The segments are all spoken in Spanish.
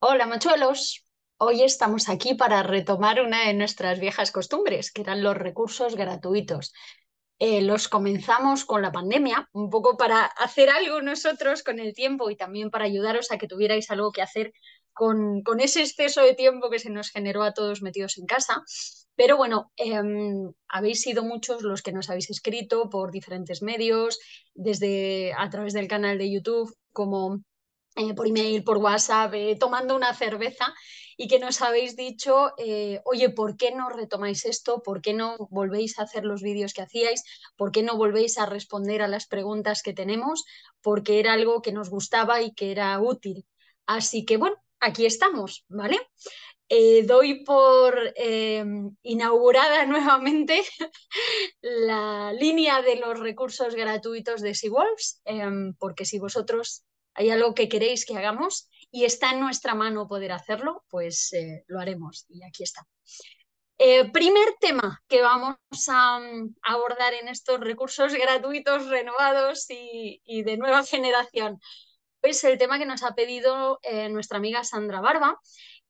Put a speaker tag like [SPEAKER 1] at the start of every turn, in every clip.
[SPEAKER 1] Hola, machuelos. Hoy estamos aquí para retomar una de nuestras viejas costumbres, que eran los recursos gratuitos. Eh, los comenzamos con la pandemia, un poco para hacer algo nosotros con el tiempo y también para ayudaros a que tuvierais algo que hacer con, con ese exceso de tiempo que se nos generó a todos metidos en casa. Pero bueno, em, habéis sido muchos los que nos habéis escrito por diferentes medios, desde a través del canal de YouTube como eh, por email, por WhatsApp, eh, tomando una cerveza y que nos habéis dicho, eh, oye, ¿por qué no retomáis esto? ¿Por qué no volvéis a hacer los vídeos que hacíais? ¿Por qué no volvéis a responder a las preguntas que tenemos? Porque era algo que nos gustaba y que era útil. Así que bueno, aquí estamos, ¿vale? doy por inaugurada nuevamente la línea de los recursos gratuitos de SeaWolves, porque si vosotros hay algo que queréis que hagamos y está en nuestra mano poder hacerlo, pues eh, lo haremos y aquí está. El eh, primer tema que vamos a mm, abordar en estos recursos gratuitos, renovados y, de nueva generación es el tema que nos ha pedido eh, nuestra amiga Sandra Barba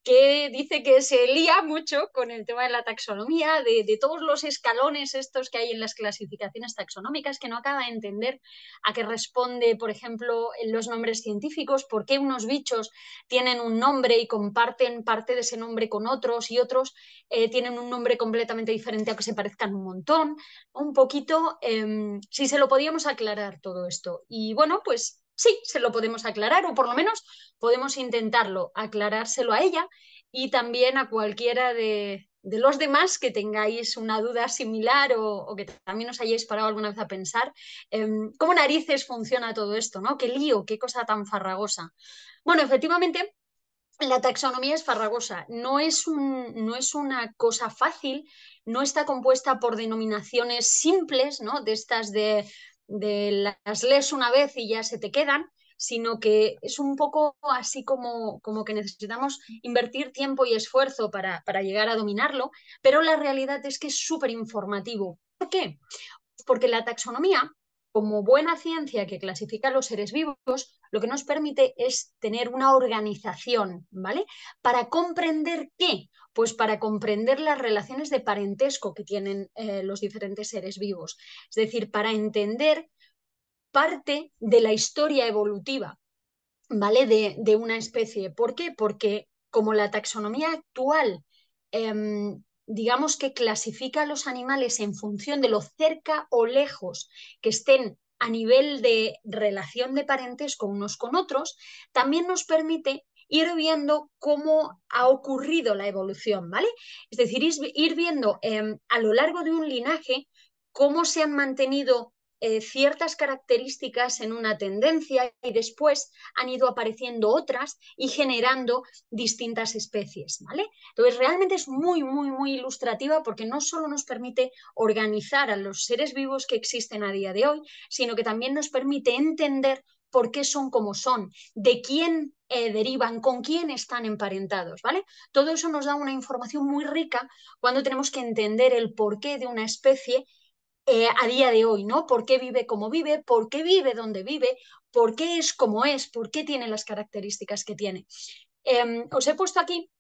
[SPEAKER 1] que dice que se lía mucho con el tema de la taxonomía, de, todos los escalones estos que hay en las clasificaciones taxonómicas, que no acaba de entender a qué responde, por ejemplo, en los nombres científicos, por qué unos bichos tienen un nombre y comparten parte de ese nombre con otros y otros eh, tienen un nombre completamente diferente, aunque se parezcan un montón. Un poquito, em, si se lo podíamos aclarar todo esto. Y bueno, pues sí, se lo podemos aclarar o por lo menos podemos intentarlo, aclarárselo a ella y también a cualquiera de, los demás que tengáis una duda similar o, que también os hayáis parado alguna vez a pensar, em, ¿cómo narices funciona todo esto? ¿no? ¿Qué lío? ¿Qué cosa tan farragosa? Bueno, efectivamente, la taxonomía es farragosa, no es, un, no es una cosa fácil, no está compuesta por denominaciones simples, ¿no? de estas de de las lees una vez y ya se te quedan, sino que es un poco así como, como que necesitamos invertir tiempo y esfuerzo para, para llegar a dominarlo, pero la realidad es que es súper informativo. ¿Por qué? Porque la taxonomía como buena ciencia que clasifica a los seres vivos, lo que nos permite es tener una organización, ¿vale? Para comprender qué, pues para comprender las relaciones de parentesco que tienen eh, los diferentes seres vivos, es decir, para entender parte de la historia evolutiva, ¿vale? De, de una especie. ¿Por qué? Porque como la taxonomía actual em, digamos que clasifica a los animales en función de lo cerca o lejos que estén a nivel de relación de parentesco unos con otros, también nos permite ir viendo cómo ha ocurrido la evolución, ¿vale? Es decir, ir viendo em, a lo largo de un linaje cómo se han mantenido eh, ciertas características en una tendencia y después han ido apareciendo otras y generando distintas especies, ¿vale? Entonces realmente es muy, muy, muy ilustrativa porque no solo nos permite organizar a los seres vivos que existen a día de hoy, sino que también nos permite entender por qué son como son, de quién eh, derivan, con quién están emparentados, ¿vale? Todo eso nos da una información muy rica cuando tenemos que entender el porqué de una especie eh, a día de hoy, ¿no? ¿Por qué vive como vive? ¿Por qué vive donde vive? ¿Por qué es como es? ¿Por qué tiene las características que tiene? Em, os he puesto aquí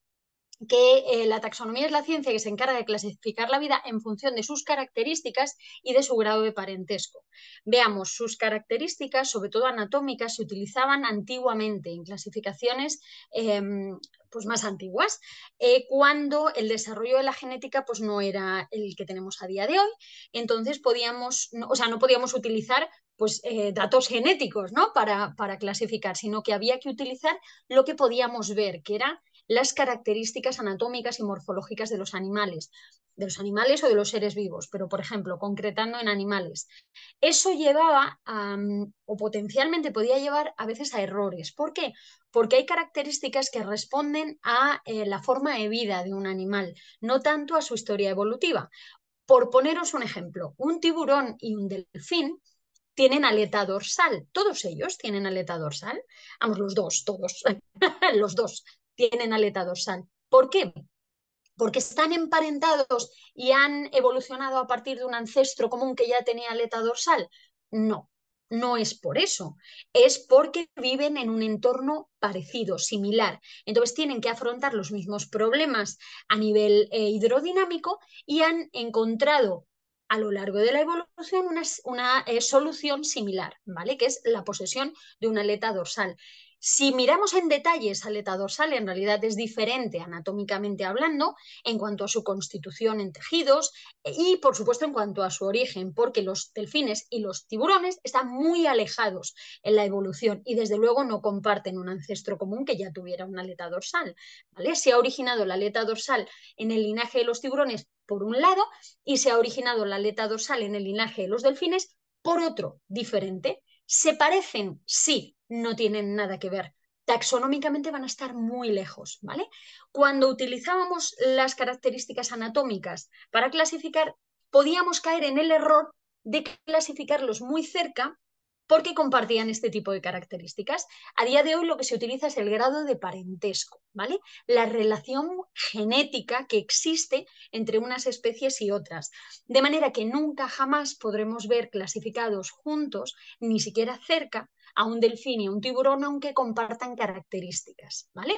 [SPEAKER 1] que eh, la taxonomía es la ciencia que se encarga de clasificar la vida en función de sus características y de su grado de parentesco. Veamos, sus características, sobre todo anatómicas, se utilizaban antiguamente en clasificaciones em, pues más antiguas, eh, cuando el desarrollo de la genética pues no era el que tenemos a día de hoy. Entonces podíamos, no, o sea, no podíamos utilizar pues, eh, datos genéticos ¿no? para, para clasificar, sino que había que utilizar lo que podíamos ver, que era las características anatómicas y morfológicas de los animales, de los animales o de los seres vivos, pero por ejemplo, concretando en animales. Eso llevaba a, mm, o potencialmente podía llevar a veces a errores. ¿Por qué? Porque hay características que responden a eh, la forma de vida de un animal, no tanto a su historia evolutiva. Por poneros un ejemplo, un tiburón y un delfín tienen aleta dorsal. Todos ellos tienen aleta dorsal. Vamos, los dos, todos, los dos, tienen aleta dorsal. ¿Por qué? Porque están emparentados y han evolucionado a partir de un ancestro común que ya tenía aleta dorsal. No, no es por eso, es porque viven en un entorno parecido, similar. Entonces tienen que afrontar los mismos problemas a nivel eh, hidrodinámico y han encontrado a lo largo de la evolución una, una eh, solución similar, ¿vale? Que es la posesión de una aleta dorsal. Si miramos en detalle esa aleta dorsal, en realidad es diferente anatómicamente hablando en cuanto a su constitución en tejidos y, por supuesto, en cuanto a su origen, porque los delfines y los tiburones están muy alejados en la evolución y, desde luego, no comparten un ancestro común que ya tuviera una aleta dorsal. ¿vale? Se ha originado la aleta dorsal en el linaje de los tiburones por un lado y se ha originado la aleta dorsal en el linaje de los delfines por otro, diferente. ¿Se parecen? Sí, no tienen nada que ver. Taxonómicamente van a estar muy lejos, ¿vale? Cuando utilizábamos las características anatómicas para clasificar, podíamos caer en el error de clasificarlos muy cerca porque compartían este tipo de características. A día de hoy lo que se utiliza es el grado de parentesco, ¿vale? La relación genética que existe entre unas especies y otras. De manera que nunca jamás podremos ver clasificados juntos, ni siquiera cerca, a un delfín y un tiburón aunque compartan características, ¿vale?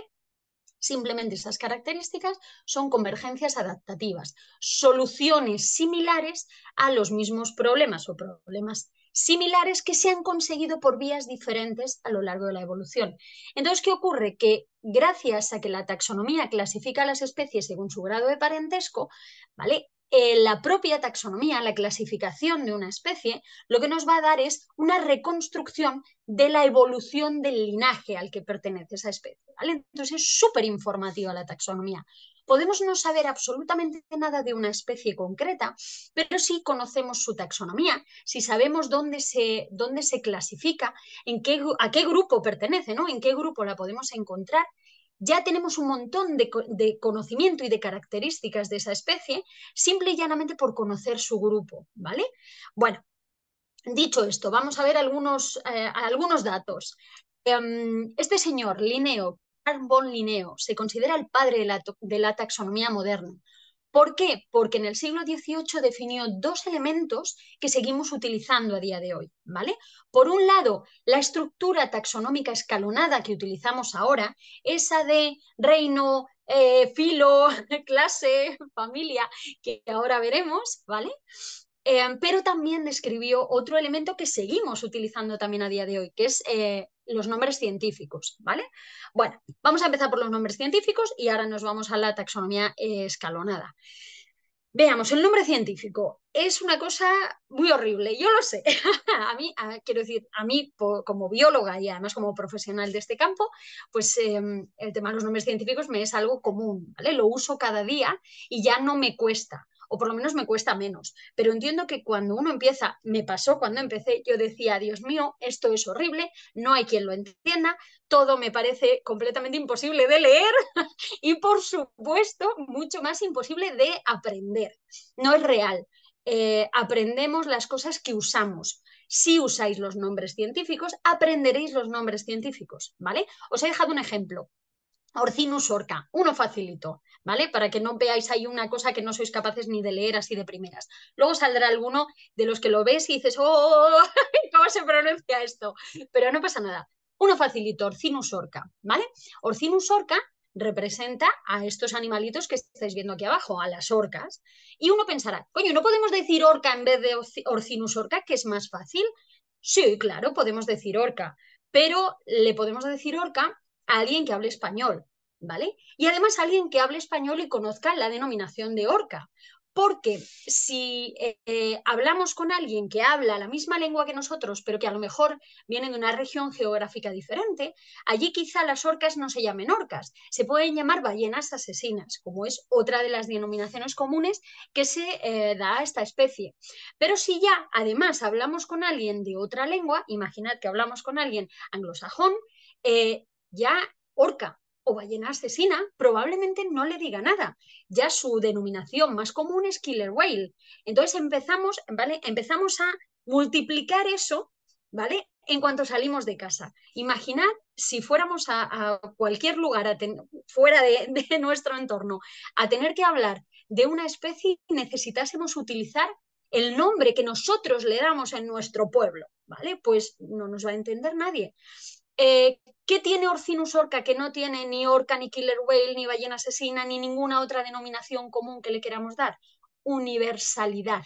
[SPEAKER 1] Simplemente esas características son convergencias adaptativas, soluciones similares a los mismos problemas o problemas similares que se han conseguido por vías diferentes a lo largo de la evolución. Entonces, ¿qué ocurre? Que gracias a que la taxonomía clasifica a las especies según su grado de parentesco, ¿vale? Eh, la propia taxonomía, la clasificación de una especie, lo que nos va a dar es una reconstrucción de la evolución del linaje al que pertenece esa especie. Entonces es súper informativa la taxonomía. Podemos no saber absolutamente nada de una especie concreta, pero sí conocemos su taxonomía, si sabemos dónde se, dónde se clasifica, en a qué grupo pertenece, ¿no? en qué grupo la podemos encontrar ya tenemos un montón de, conocimiento y de características de esa especie, simple y llanamente por conocer su grupo, ¿vale? Bueno, dicho esto, vamos a ver algunos, eh, algunos datos. Em, este señor, Linneo, Carl von Linneo, se considera el padre de la taxonomía moderna. ¿Por qué? Porque en el siglo XVIII definió dos elementos que seguimos utilizando a día de hoy, ¿vale? Por un lado, la estructura taxonómica escalonada que utilizamos ahora, esa de reino, eh, filo, clase, familia, que ahora veremos, ¿vale? Em, pero también describió otro elemento que seguimos utilizando también a día de hoy, que es eh, los nombres científicos, ¿vale? Bueno, vamos a empezar por los nombres científicos y ahora nos vamos a la taxonomía eh, escalonada. Veamos, el nombre científico es una cosa muy horrible, yo lo sé. a mí, ah, quiero decir, a mí como bióloga y además como profesional de este campo, pues em, el tema de los nombres científicos me es algo común, ¿vale? Lo uso cada día y ya no me cuesta o por lo menos me cuesta menos. Pero entiendo que cuando uno empieza, me pasó cuando empecé, yo decía, Dios mío, esto es horrible, no hay quien lo entienda, todo me parece completamente imposible de leer y por supuesto mucho más imposible de aprender. No es real. Eh, aprendemos las cosas que usamos. Si usáis los nombres científicos, aprenderéis los nombres científicos, ¿vale? Os he dejado un ejemplo. Orcinus orca, uno facilito, ¿vale? Para que no veáis ahí una cosa que no sois capaces ni de leer así de primeras. Luego saldrá alguno de los que lo ves y dices, ¡oh! oh, cómo se pronuncia esto? Pero no pasa nada. Uno facilito, Orcinus orca, ¿vale? Orcinus orca representa a estos animalitos que estáis viendo aquí abajo, a las orcas. Y uno pensará, coño, ¿no podemos decir orca en vez de Orcinus orca, que es más fácil? Sí, claro, podemos decir orca, pero le podemos decir orca alguien que hable español, ¿vale? Y además alguien que hable español y conozca la denominación de orca. Porque si eh, eh, hablamos con alguien que habla la misma lengua que nosotros, pero que a lo mejor viene de una región geográfica diferente, allí quizá las orcas no se llamen orcas, se pueden llamar ballenas asesinas, como es otra de las denominaciones comunes que se eh, da a esta especie. Pero si ya además hablamos con alguien de otra lengua, imaginad que hablamos con alguien anglosajón, ya orca o ballena asesina probablemente no le diga nada. Ya su denominación más común es killer whale. Entonces empezamos, ¿vale? Empezamos a multiplicar eso, ¿vale? En cuanto salimos de casa. Imaginad si fuéramos a, cualquier lugar fuera de, nuestro entorno a tener que hablar de una especie y necesitásemos utilizar el nombre que nosotros le damos en nuestro pueblo, ¿vale? Pues no nos va a entender nadie. Eh, ¿Qué tiene Orcinus orca que no tiene ni orca, ni killer whale, ni ballena asesina, ni ninguna otra denominación común que le queramos dar? Universalidad.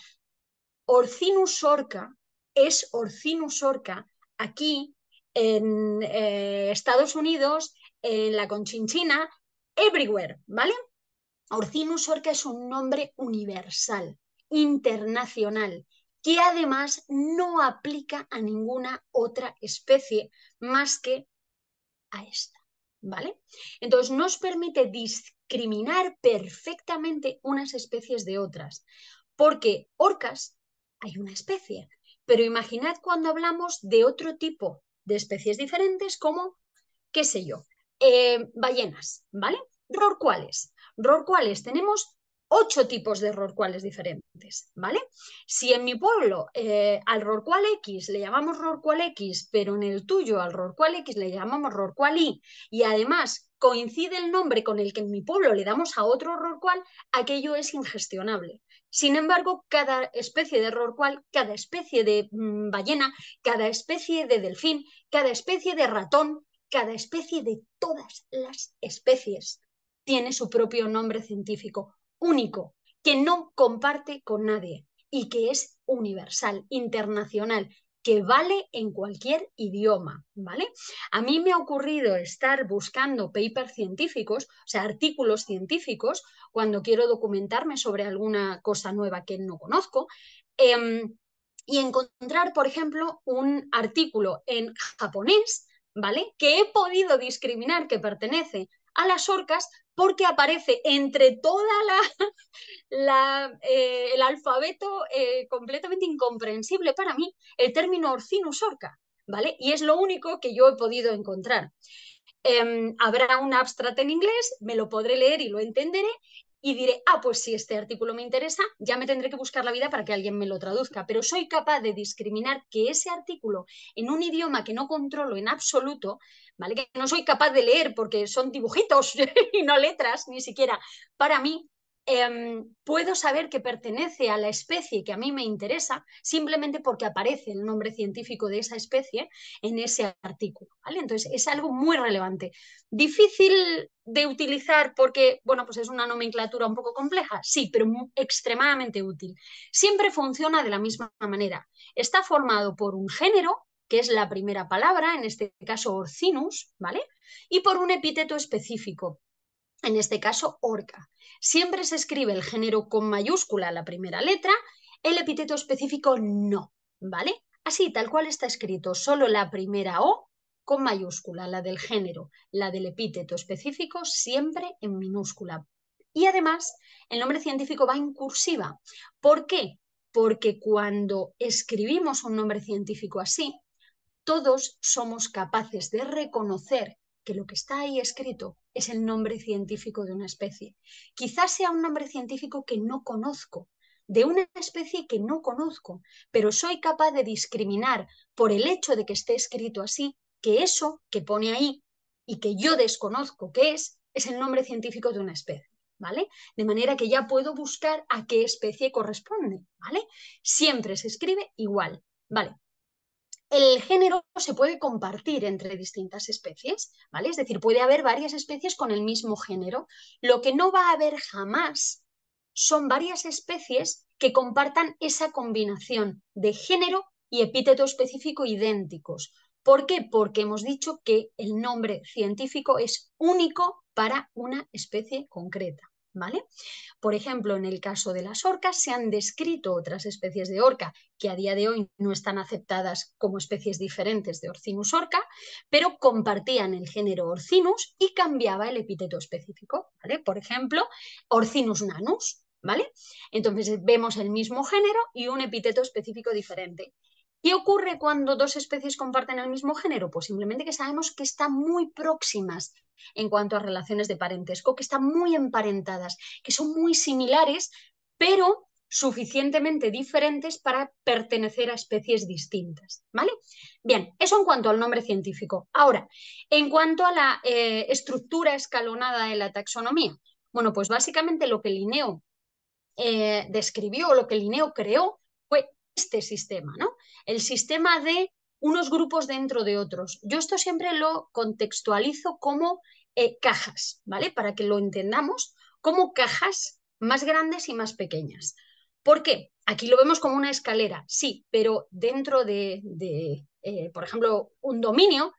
[SPEAKER 1] Orcinus orca es Orcinus orca aquí en eh, Estados Unidos, en la Conchinchina, everywhere, ¿vale? Orcinus orca es un nombre universal, internacional, que además no aplica a ninguna otra especie más que a esta. ¿Vale? Entonces nos permite discriminar perfectamente unas especies de otras, porque orcas hay una especie, pero imaginad cuando hablamos de otro tipo de especies diferentes como, qué sé yo, eh, ballenas, ¿vale? Rorcuales. Rorcuales tenemos ocho tipos de rorcuales diferentes, ¿vale? Si en mi pueblo eh, al rorcual X le llamamos rorcual X, pero en el tuyo al rorcual X le llamamos rorcual Y, y además coincide el nombre con el que en mi pueblo le damos a otro rorcual, aquello es ingestionable. Sin embargo, cada especie de rorcual, cada especie de mm, ballena, cada especie de delfín, cada especie de ratón, cada especie de todas las especies tiene su propio nombre científico, único, que no comparte con nadie y que es universal, internacional, que vale en cualquier idioma, ¿vale? A mí me ha ocurrido estar buscando papers científicos, o sea, artículos científicos, cuando quiero documentarme sobre alguna cosa nueva que no conozco, em, y encontrar, por ejemplo, un artículo en japonés, ¿vale? Que he podido discriminar que pertenece a las orcas porque aparece entre toda la, eh, el alfabeto eh, completamente incomprensible para mí el término Orcinus orca, ¿vale? Y es lo único que yo he podido encontrar. Em, habrá un abstract en inglés, me lo podré leer y lo entenderé, y diré, ah, pues si este artículo me interesa, ya me tendré que buscar la vida para que alguien me lo traduzca. Pero soy capaz de discriminar que ese artículo en un idioma que no controlo en absoluto, ¿vale? Que no soy capaz de leer porque son dibujitos y no letras, ni siquiera, para mí Em, puedo saber que pertenece a la especie que a mí me interesa simplemente porque aparece el nombre científico de esa especie en ese artículo. Entonces, es algo muy relevante. Difícil de utilizar porque, bueno, pues es una nomenclatura un poco compleja, sí, pero extremadamente útil. Siempre funciona de la misma manera. Está formado por un género, que es la primera palabra, en este caso Orcinus, ¿vale? Y por un epíteto específico, en este caso orca. Siempre se escribe el género con mayúscula la primera letra, el epíteto específico no, ¿vale? Así, tal cual está escrito, solo la primera O con mayúscula, la del género, la del epíteto específico siempre en minúscula. Y además, el nombre científico va en cursiva. ¿Por qué? Porque cuando escribimos un nombre científico así, todos somos capaces de reconocer que lo que está ahí escrito es el nombre científico de una especie. Quizás sea un nombre científico que no conozco, de una especie que no conozco, pero soy capaz de discriminar por el hecho de que esté escrito así, que eso que pone ahí y que yo desconozco qué es, es el nombre científico de una especie. ¿Vale? De manera que ya puedo buscar a qué especie corresponde, ¿vale? Siempre se escribe igual, ¿vale? el género se puede compartir entre distintas especies, ¿vale? Es decir, puede haber varias especies con el mismo género. Lo que no va a haber jamás son varias especies que compartan esa combinación de género y epíteto específico idénticos. ¿Por qué? Porque hemos dicho que el nombre científico es único para una especie concreta. ¿vale? Por ejemplo, en el caso de las orcas se han descrito otras especies de orca que a día de hoy no están aceptadas como especies diferentes de Orcinus orca, pero compartían el género Orcinus y cambiaba el epíteto específico, Por ejemplo, Orcinus nanus, Entonces vemos el mismo género y un epíteto específico diferente. ¿Qué ocurre cuando dos especies comparten el mismo género? Pues simplemente que sabemos que están muy próximas en cuanto a relaciones de parentesco, que están muy emparentadas, que son muy similares, pero suficientemente diferentes para pertenecer a especies distintas. ¿Vale? Bien, eso en cuanto al nombre científico. Ahora, en cuanto a la eh, estructura escalonada de la taxonomía, bueno, pues básicamente lo que Linneo eh, describió, lo que Linneo creó, este sistema, ¿no? El sistema de unos grupos dentro de otros. Yo esto siempre lo contextualizo como eh, cajas, ¿vale? Para que lo entendamos como cajas más grandes y más pequeñas. ¿Por qué? Aquí lo vemos como una escalera, sí, pero dentro de, eh, por ejemplo, un dominio,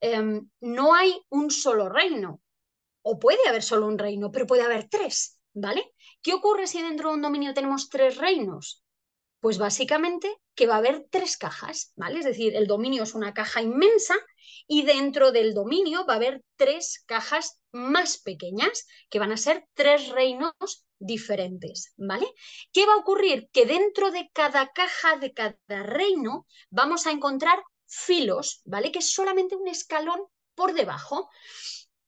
[SPEAKER 1] em, no hay un solo reino. O puede haber solo un reino, pero puede haber tres, ¿vale? ¿Qué ocurre si dentro de un dominio tenemos tres reinos? Pues básicamente que va a haber tres cajas, ¿vale? Es decir, el dominio es una caja inmensa y dentro del dominio va a haber tres cajas más pequeñas que van a ser tres reinos diferentes, ¿vale? ¿Qué va a ocurrir? Que dentro de cada caja, de cada reino, vamos a encontrar filos, ¿vale? Que es solamente un escalón por debajo.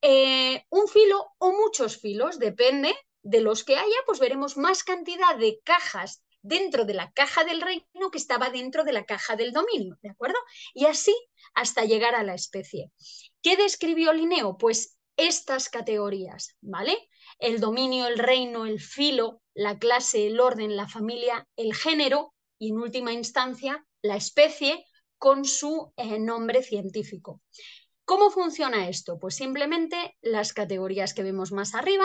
[SPEAKER 1] Eh, un filo o muchos filos, depende de los que haya, pues veremos más cantidad de cajas dentro de la caja del reino que estaba dentro de la caja del dominio, ¿de acuerdo? Y así hasta llegar a la especie. ¿Qué describió Linneo? Pues estas categorías, ¿vale? El dominio, el reino, el filo, la clase, el orden, la familia, el género y en última instancia la especie con su eh, nombre científico. ¿Cómo funciona esto? Pues simplemente las categorías que vemos más arriba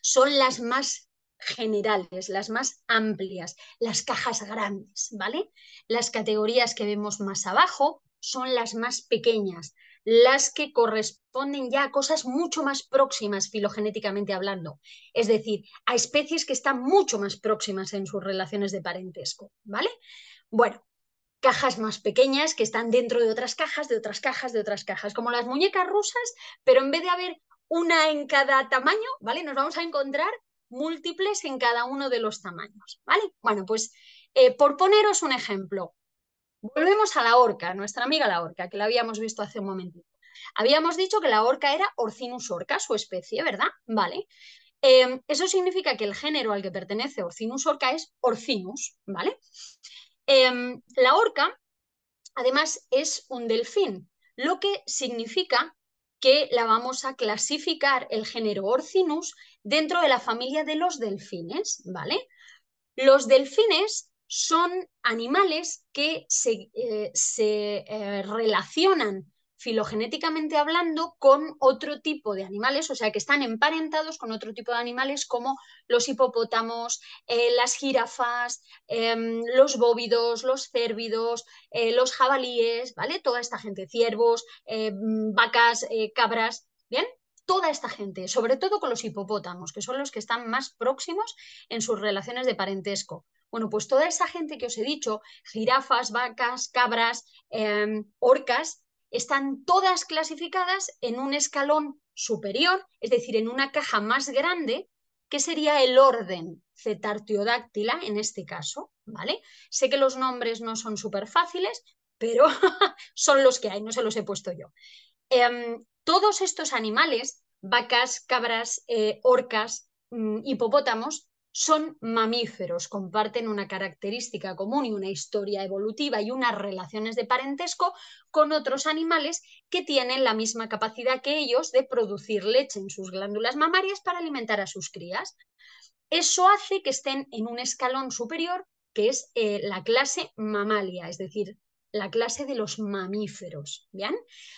[SPEAKER 1] son las más generales, las más amplias, las cajas grandes, ¿vale? Las categorías que vemos más abajo son las más pequeñas, las que corresponden ya a cosas mucho más próximas filogenéticamente hablando, es decir, a especies que están mucho más próximas en sus relaciones de parentesco, ¿vale? Bueno, cajas más pequeñas que están dentro de otras cajas, de otras cajas, de otras cajas, como las muñecas rusas, pero en vez de haber una en cada tamaño, ¿vale? Nos vamos a encontrar múltiples en cada uno de los tamaños, ¿vale? Bueno, pues eh, por poneros un ejemplo, volvemos a la orca, nuestra amiga la orca, que la habíamos visto hace un momentito. Habíamos dicho que la orca era Orcinus orca, su especie, ¿verdad? Vale. Em, eso significa que el género al que pertenece Orcinus orca es Orcinus, ¿vale? Em, la orca, además, es un delfín, lo que significa que la vamos a clasificar el género Orcinus dentro de la familia de los delfines, ¿vale? Los delfines son animales que se, eh, eh, relacionan filogenéticamente hablando con otro tipo de animales, o sea, que están emparentados con otro tipo de animales como los hipopótamos, eh, las jirafas, em, los bóvidos, los cérvidos, los jabalíes, ¿vale? Toda esta gente, ciervos, mm, vacas, cabras, ¿bien? toda esta gente, sobre todo con los hipopótamos, que son los que están más próximos en sus relaciones de parentesco. Bueno, pues toda esa gente que os he dicho, jirafas, vacas, cabras, em, orcas, están todas clasificadas en un escalón superior, es decir, en una caja más grande, que sería el orden cetartiodáctila en este caso, ¿vale? Sé que los nombres no son súper fáciles, pero son los que hay, no se los he puesto yo. Em, todos estos animales vacas, cabras, eh, orcas, mm, hipopótamos, son mamíferos, comparten una característica común y una historia evolutiva y unas relaciones de parentesco con otros animales que tienen la misma capacidad que ellos de producir leche en sus glándulas mamarias para alimentar a sus crías. Eso hace que estén en un escalón superior que es eh, la clase mamalia, es decir, la clase de los mamíferos. ¿Bien?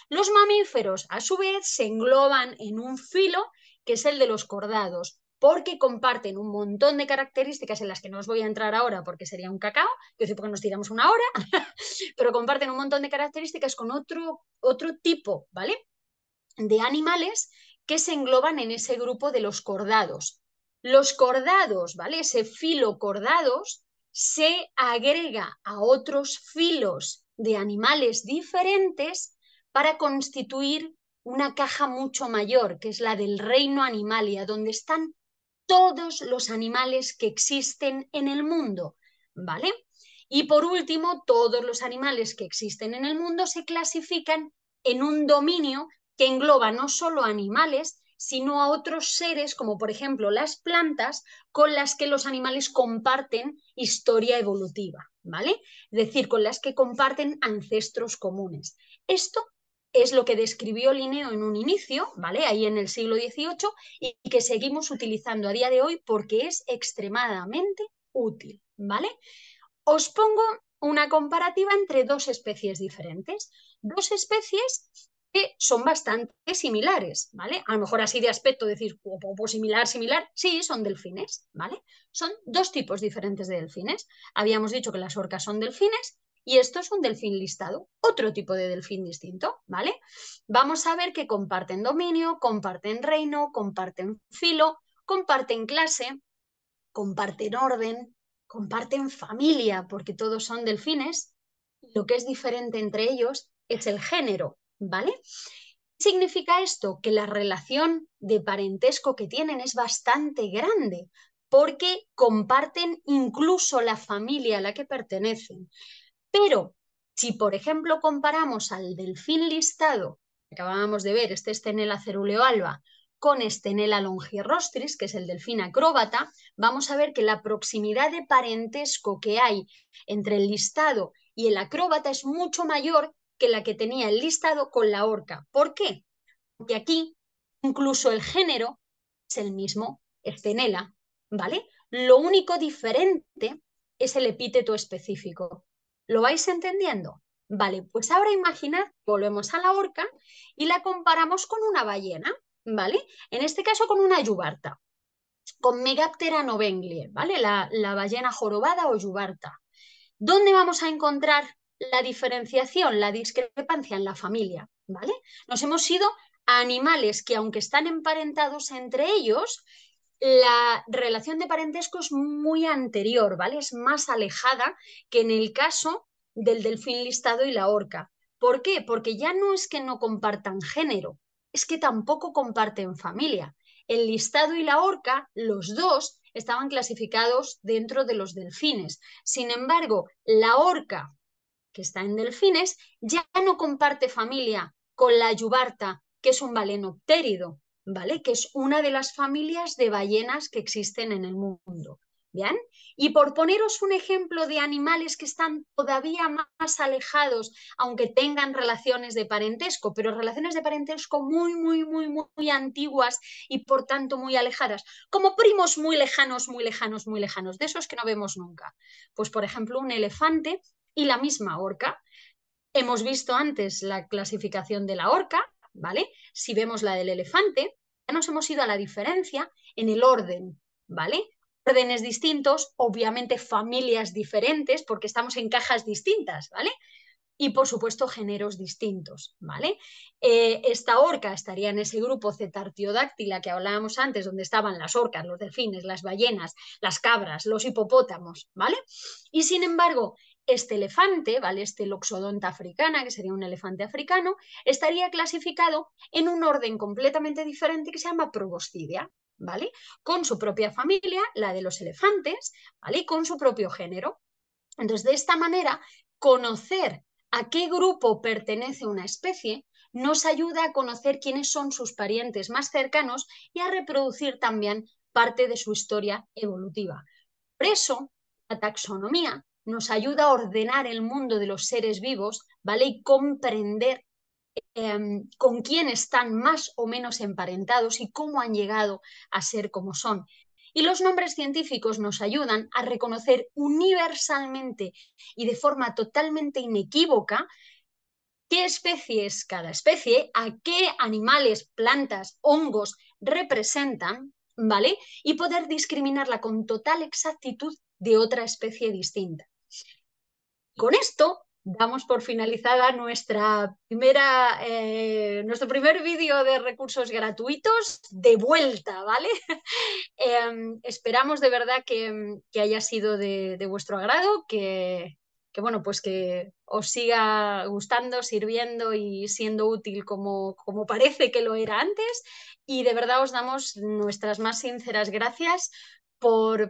[SPEAKER 1] Los mamíferos, a su vez, se engloban en un filo que es el de los cordados, porque comparten un montón de características en las que no os voy a entrar ahora porque sería un cacao, yo sé porque nos tiramos una hora, pero comparten un montón de características con otro, otro tipo, ¿vale? De animales que se engloban en ese grupo de los cordados. Los cordados, ¿vale? Ese filo cordados se agrega a otros filos de animales diferentes para constituir una caja mucho mayor, que es la del reino animalia, donde están todos los animales que existen en el mundo, ¿vale? Y por último, todos los animales que existen en el mundo se clasifican en un dominio que engloba no solo animales, sino a otros seres, como por ejemplo las plantas, con las que los animales comparten historia evolutiva. ¿vale? Es decir, con las que comparten ancestros comunes. Esto es lo que describió Linneo en un inicio, ¿vale? Ahí en el siglo XVIII, y que seguimos utilizando a día de hoy porque es extremadamente útil, ¿vale? Os pongo una comparativa entre dos especies diferentes. Dos especies son bastante similares, ¿vale? A lo mejor así de aspecto decir, poco oh, oh, oh, similar, similar, sí, son delfines, ¿vale? Son dos tipos diferentes de delfines. Habíamos dicho que las orcas son delfines y esto es un delfín listado, otro tipo de delfín distinto, ¿vale? Vamos a ver que comparten dominio, comparten reino, comparten filo, comparten clase, comparten orden, comparten familia, porque todos son delfines. Lo que es diferente entre ellos es el género, ¿vale? ¿Qué significa esto? Que la relación de parentesco que tienen es bastante grande porque comparten incluso la familia a la que pertenecen. Pero si, por ejemplo, comparamos al delfín listado, que acabábamos de ver, este Ceruleo ceruleoalba, con estenela longirostris, que es el delfín acróbata, vamos a ver que la proximidad de parentesco que hay entre el listado y el acróbata es mucho mayor la que tenía el listado con la horca. ¿Por qué? Porque aquí incluso el género es el mismo, escenela, ¿vale? Lo único diferente es el epíteto específico. ¿Lo vais entendiendo? Vale, pues ahora imaginad, volvemos a la horca y la comparamos con una ballena, ¿vale? En este caso con una yubarta, con Megaptera novenglie, ¿vale? La, la ballena jorobada o yubarta. ¿Dónde vamos a encontrar la diferenciación, la discrepancia en la familia, ¿vale? Nos hemos ido a animales que aunque están emparentados entre ellos, la relación de parentesco es muy anterior, ¿vale? Es más alejada que en el caso del delfín listado y la orca. ¿Por qué? Porque ya no es que no compartan género, es que tampoco comparten familia. El listado y la orca, los dos, estaban clasificados dentro de los delfines. Sin embargo, la orca que está en delfines, ya no comparte familia con la yubarta, que es un balenoptérido, ¿vale? Que es una de las familias de ballenas que existen en el mundo. ¿Bien? Y por poneros un ejemplo de animales que están todavía más alejados, aunque tengan relaciones de parentesco, pero relaciones de parentesco muy, muy, muy, muy antiguas y por tanto muy alejadas, como primos muy lejanos, muy lejanos, muy lejanos, de esos que no vemos nunca. Pues, por ejemplo, un elefante y la misma orca. Hemos visto antes la clasificación de la orca, ¿vale? Si vemos la del elefante, ya nos hemos ido a la diferencia en el orden, ¿vale? Órdenes distintos, obviamente familias diferentes, porque estamos en cajas distintas, ¿vale? Y por supuesto géneros distintos, ¿vale? Eh, esta orca estaría en ese grupo cetartiodáctila que hablábamos antes, donde estaban las orcas, los delfines, las ballenas, las cabras, los hipopótamos, ¿vale? Y sin embargo, este elefante, ¿vale? Este loxodonta africana, que sería un elefante africano, estaría clasificado en un orden completamente diferente que se llama proboscidea, ¿vale? Con su propia familia, la de los elefantes, ¿vale? con su propio género. Entonces, de esta manera, conocer a qué grupo pertenece una especie nos ayuda a conocer quiénes son sus parientes más cercanos y a reproducir también parte de su historia evolutiva. Por eso, la taxonomía nos ayuda a ordenar el mundo de los seres vivos, ¿vale? Y comprender em, con quién están más o menos emparentados y cómo han llegado a ser como son. Y los nombres científicos nos ayudan a reconocer universalmente y de forma totalmente inequívoca qué especie es cada especie, a qué animales, plantas, hongos representan, ¿vale? Y poder discriminarla con total exactitud de otra especie distinta. Con esto damos por finalizada nuestra primera, eh, nuestro primer vídeo de recursos gratuitos de vuelta, ¿vale? Em, esperamos de verdad que, haya sido de, vuestro agrado, que, bueno, pues que os siga gustando, sirviendo y siendo útil como, como parece que lo era antes. Y de verdad os damos nuestras más sinceras gracias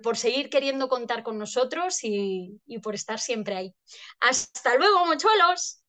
[SPEAKER 1] por, seguir queriendo contar con nosotros y, y por estar siempre ahí. Hasta luego, mochuelos.